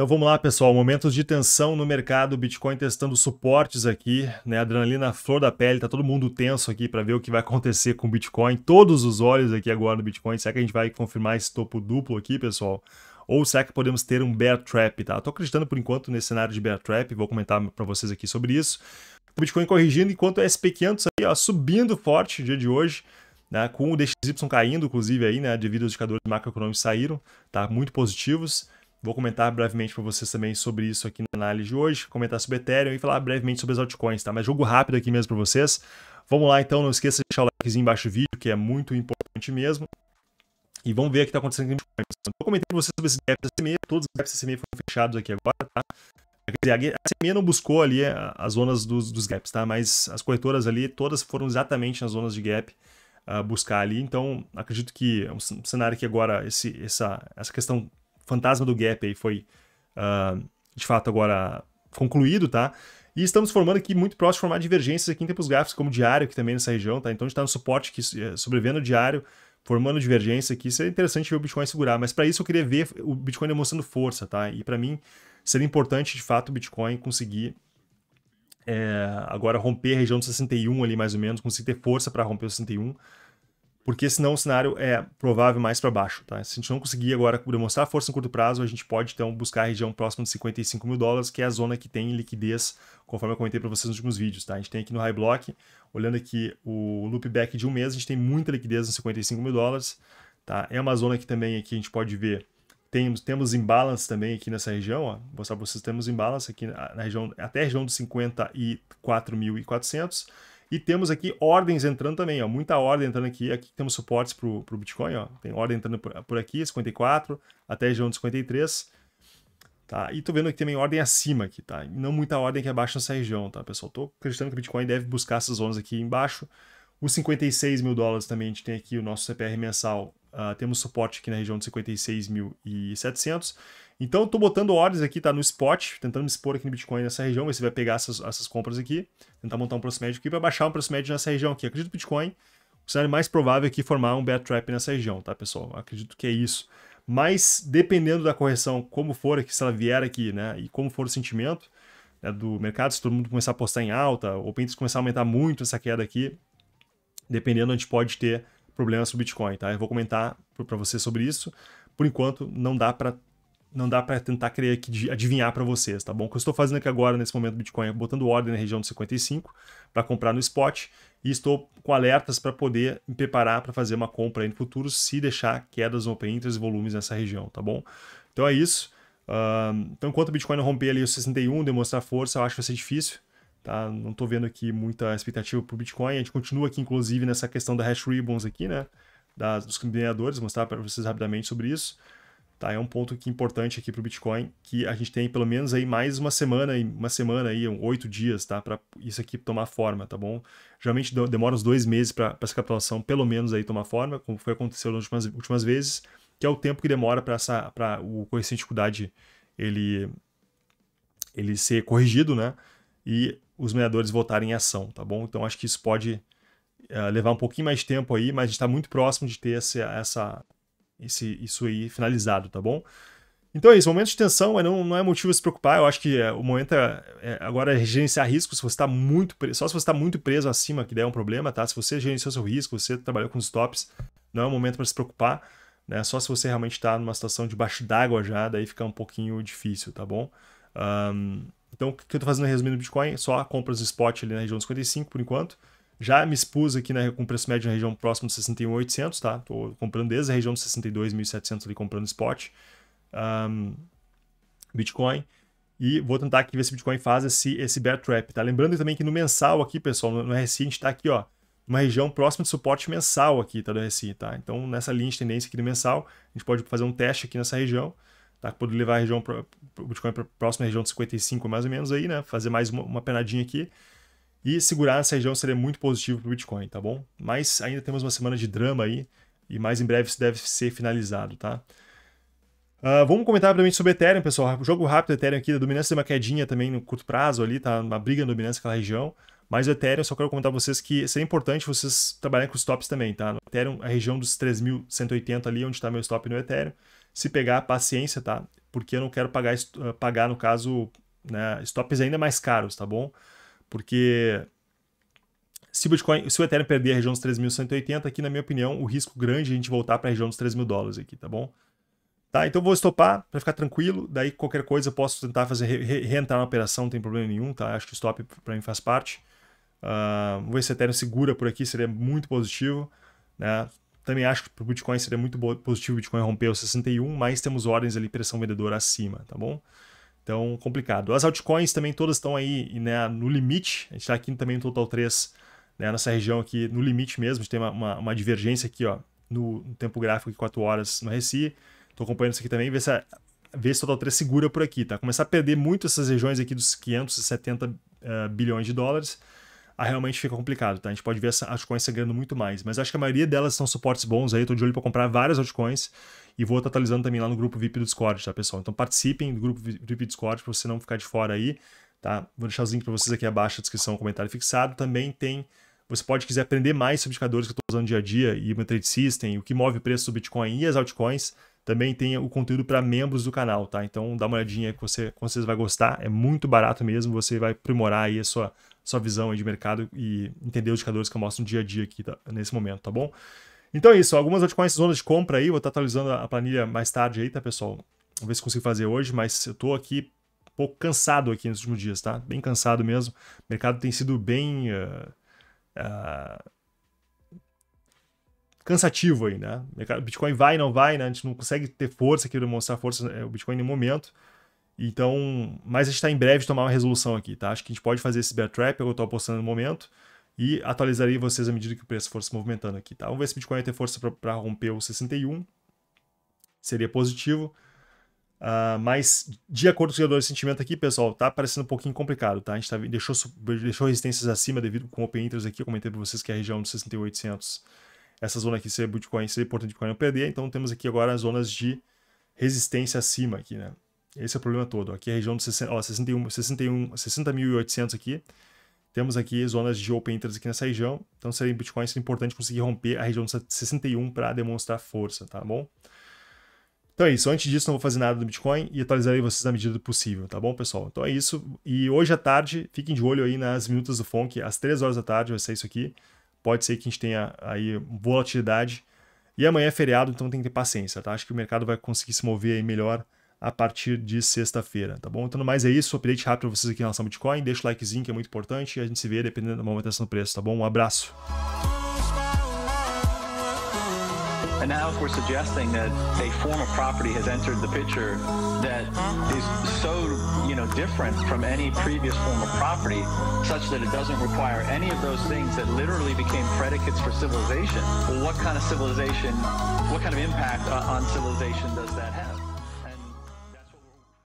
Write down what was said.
Então vamos lá, pessoal. Momentos de tensão no mercado, Bitcoin testando suportes aqui, né? Adrenalina flor da pele, tá todo mundo tenso aqui para ver o que vai acontecer com o Bitcoin. Todos os olhos aqui agora no Bitcoin. Será que a gente vai confirmar esse topo duplo aqui, pessoal? Ou será que podemos ter um bear trap, tá? tô acreditando por enquanto nesse cenário de bear trap, vou comentar para vocês aqui sobre isso. O Bitcoin corrigindo, enquanto o SP500 aí, ó, subindo forte no dia de hoje. Né, com o DXY caindo, inclusive, aí, né, devido aos indicadores macroeconômicos saíram, tá, muito positivos. Vou comentar brevemente para vocês também sobre isso aqui na análise de hoje, comentar sobre Ethereum e falar brevemente sobre as altcoins, tá? Mas jogo rápido aqui mesmo para vocês. Vamos lá então, não esqueça de deixar o likezinho embaixo do vídeo, que é muito importante mesmo. E vamos ver o que está acontecendo com Bitcoin. Vou comentar para vocês sobre esse gap da DFCME, todos os gaps da DFCME foram fechados aqui agora, tá? Quer dizer, a CME não buscou ali eh, as zonas dos, dos, gaps, tá? Mas as corretoras ali, todas foram exatamente nas zonas de gap uh, buscar ali. Então, acredito que é um cenário que agora esse, essa, essa questão fantasma do gap aí foi, uh, de fato, agora concluído, tá? E estamos formando aqui muito próximo de formar divergências aqui em tempos gráficos, como diário, que também é nessa região, tá? Então a gente está no suporte que eh, sobrevivendo diário, formando divergência aqui. Seria é interessante ver o Bitcoin segurar, mas para isso eu queria ver o Bitcoin demonstrando força, tá? E para mim seria importante, de fato, o Bitcoin conseguir é, agora romper a região do 61 ali, mais ou menos, conseguir ter força para romper o 61 porque senão o cenário é provável mais para baixo. Tá? Se a gente não conseguir agora demonstrar força em curto prazo, a gente pode então buscar a região próxima de 55 mil dólares, que é a zona que tem liquidez, conforme eu comentei para vocês nos últimos vídeos. Tá? A gente tem aqui no High Block, olhando aqui o loopback de um mês, a gente tem muita liquidez nos 55 mil dólares. Tá? É uma zona que também aqui a gente pode ver temos, temos imbalance também aqui nessa região, ó. vou mostrar para vocês, temos imbalance aqui na, na região, até a região dos 54.400 e temos aqui ordens entrando também, ó, muita ordem entrando aqui. Aqui temos suportes para o Bitcoin, ó. tem ordem entrando por, por aqui, 54, até a região de 53. Tá? E tô vendo que também ordem acima aqui, tá? Não muita ordem aqui abaixo nessa região, tá, pessoal? Tô acreditando que o Bitcoin deve buscar essas zonas aqui embaixo. Os 56 mil dólares também a gente tem aqui o nosso CPR mensal. Uh, temos suporte aqui na região de 56.700. Então, eu tô botando ordens aqui, tá? No spot, tentando me expor aqui no Bitcoin nessa região, ver se vai pegar essas, essas compras aqui. Tentar montar um preço médio aqui para baixar um preço médio nessa região aqui. Acredito acredito o Bitcoin, o cenário mais provável é que formar um bear trap nessa região, tá, pessoal? acredito que é isso. Mas, dependendo da correção, como for aqui, se ela vier aqui, né? E como for o sentimento né, do mercado, se todo mundo começar a postar em alta, ou Pintos começar a aumentar muito essa queda aqui, dependendo, a gente pode ter problemas com o Bitcoin, tá? Eu vou comentar para você sobre isso. Por enquanto, não dá para não dá para tentar querer aqui, adivinhar para vocês, tá bom? O que eu estou fazendo aqui agora, nesse momento do Bitcoin, é botando ordem na região dos 55 para comprar no spot e estou com alertas para poder me preparar para fazer uma compra aí no futuro se deixar quedas no open interest e volumes nessa região, tá bom? Então é isso. Uh, então, enquanto o Bitcoin não romper ali os 61, demonstrar força, eu acho que vai ser difícil. Tá? Não estou vendo aqui muita expectativa para o Bitcoin. A gente continua aqui, inclusive, nessa questão da hash ribbons aqui, né? Das, dos mineradores, mostrar para vocês rapidamente sobre isso. Tá? É um ponto que é importante aqui para o Bitcoin, que a gente tem pelo menos aí mais uma semana, uma semana aí, oito dias, tá? Para isso aqui tomar forma, tá bom? Geralmente demora uns dois meses para essa captação pelo menos aí tomar forma, como foi acontecendo nas últimas, últimas vezes, que é o tempo que demora para essa, para o coeficiente de dificuldade ele, ele ser corrigido, né? E os mineradores votarem em ação, tá bom? Então acho que isso pode uh, levar um pouquinho mais de tempo aí, mas a gente está muito próximo de ter essa, essa esse, isso aí finalizado, tá bom? Então é isso, momento de tensão, mas é não, não é motivo de se preocupar. Eu acho que é, o momento é, é, agora é gerenciar risco. Se você está muito preso, só se você está muito preso acima, que daí é um problema, tá? Se você gerenciou seu risco, você trabalhou com stops, não é o momento para se preocupar, né? Só se você realmente está numa situação debaixo d'água já, daí fica um pouquinho difícil, tá bom? Um, então, o que eu estou fazendo resumindo do Bitcoin? Só compras no spot ali na região dos 55 por enquanto. Já me expus aqui né, com preço médio na região próximo de 61.800, tá? Tô comprando desde a região de 62.700 ali comprando spot. Um, Bitcoin. E vou tentar aqui ver se o Bitcoin faz esse, esse bear trap, tá? Lembrando também que no mensal aqui, pessoal, no, RSI a gente tá aqui, ó, uma região próxima de suporte mensal aqui, tá, do RSI, tá? Então, nessa linha de tendência aqui do mensal, a gente pode fazer um teste aqui nessa região, tá? Poder levar a região, pro, o Bitcoin para a próxima região de 55 mais ou menos aí, né? Fazer mais uma, uma penadinha aqui. E segurar essa região seria muito positivo para o Bitcoin, tá bom? Mas ainda temos uma semana de drama aí e mais em breve isso deve ser finalizado, tá? Uh, vamos comentar rapidamente sobre Ethereum, pessoal. O jogo rápido do Ethereum aqui, da dominância de uma quedinha também no curto prazo ali, tá? Uma briga na dominância naquela região. Mas o Ethereum, só quero comentar pra vocês que seria importante vocês trabalharem com os tops também, tá? No Ethereum, a região dos 3.180 ali, onde está meu stop no Ethereum. Se pegar, paciência, tá? Porque eu não quero pagar, ah, pagar no caso, né, stops ainda mais caros, tá bom? Porque se o Bitcoin, se o Ethereum perder a região dos 3.180, aqui na minha opinião, o risco grande é a gente voltar para a região dos 3.000 mil dólares aqui, tá bom? Tá, então vou estopar para ficar tranquilo, daí qualquer coisa eu posso tentar fazer re, reentrar na operação, não tem problema nenhum, tá? Acho que o stop para mim faz parte. Uh, vou ver se o Ethereum segura por aqui, seria muito positivo, né? Também acho que para o Bitcoin seria muito positivo o Bitcoin romper os 61, mas temos ordens ali pressão vendedora acima, tá bom? Então, complicado. As altcoins também todas estão aí né, no limite. A gente está aqui também no Total 3, né, nessa região aqui, no limite mesmo. A gente tem uma, uma, uma divergência aqui ó, no, no, tempo gráfico de 4 horas no RSI. Estou acompanhando isso aqui também, ver se, a, ver se o Total 3 segura por aqui. tá? Começar a perder muito essas regiões aqui dos 570 uh, eh, bilhões de dólares, aí realmente fica complicado. tá? A gente pode ver essa altcoins ganhando muito mais. Mas acho que a maioria delas são suportes bons aí. Estou de olho para comprar várias altcoins e vou estar atualizando também lá no grupo VIP do Discord, tá, pessoal? Então participem do grupo VIP do Discord para você não ficar de fora aí, tá? Vou deixar os links para vocês aqui abaixo na descrição, comentário fixado. Também tem. Você pode quiser aprender mais sobre indicadores que eu estou usando dia a dia e o meu trade system, o que move o preço do Bitcoin e as altcoins. Também tem o conteúdo para membros do canal, tá? Então dá uma olhadinha que você, com vocês vai gostar. É muito barato mesmo, você vai aprimorar aí a sua, sua visão de mercado e entender os indicadores que eu mostro no dia a dia aqui tá? nesse momento, tá bom? Então é isso, algumas altcoins zonas de compra aí, vou estar atualizando a planilha mais tarde aí, tá, pessoal? Vamos ver se consigo fazer hoje, mas eu tô aqui um pouco cansado aqui nos últimos dias, tá? Bem cansado mesmo. O mercado tem sido bem... Uh, uh, cansativo aí, né? O Bitcoin vai, não vai, né? A gente não consegue ter força aqui, demonstrar força, é, o Bitcoin no momento. Então, mas a gente está em breve de tomar uma resolução aqui, tá? Acho que a gente pode fazer esse bear trap, eu estou apostando no momento. E atualizarei vocês à medida que o preço for se movimentando aqui, tá? Vamos ver se Bitcoin vai ter força para romper o 61. Seria positivo. Uh, mas, de acordo com os criadores de sentimento aqui, pessoal, tá parecendo um pouquinho complicado, tá? A gente tá, deixou, deixou resistências acima devido com o open interest aqui. Eu comentei para vocês que é a região dos 6.800, essa zona aqui seria Bitcoin, seria importante Bitcoin não perder. Então, temos aqui agora as zonas de resistência acima aqui, né? Esse é o problema todo. Aqui é a região dos 60, 61, 61, 60.800 aqui temos aqui zonas de open interest aqui nessa região, então seria em Bitcoin seria importante conseguir romper a região 61 para demonstrar força, tá bom? Então é isso, antes disso não vou fazer nada do Bitcoin e atualizarei vocês na medida do possível, tá bom, pessoal? Então é isso, e hoje à tarde, fiquem de olho aí nas minutas do FONC, às 3 horas da tarde vai ser isso aqui, pode ser que a gente tenha aí volatilidade, e amanhã é feriado, então tem que ter paciência, tá? Acho que o mercado vai conseguir se mover aí melhor a partir de sexta-feira, tá bom? Então, mais é isso, update rápido para vocês aqui em relação ao Bitcoin, deixa o likezinho que é muito importante e a gente se vê dependendo da movimentação do preço, tá bom? Um abraço. And now, if we're suggesting that a form of property has entered the picture that is so, you know, different from any previous form of property, such that it doesn't require any of those things that literally became predicates for civilization, well, what kind of civilization, what kind of impact uh, on civilization does that have?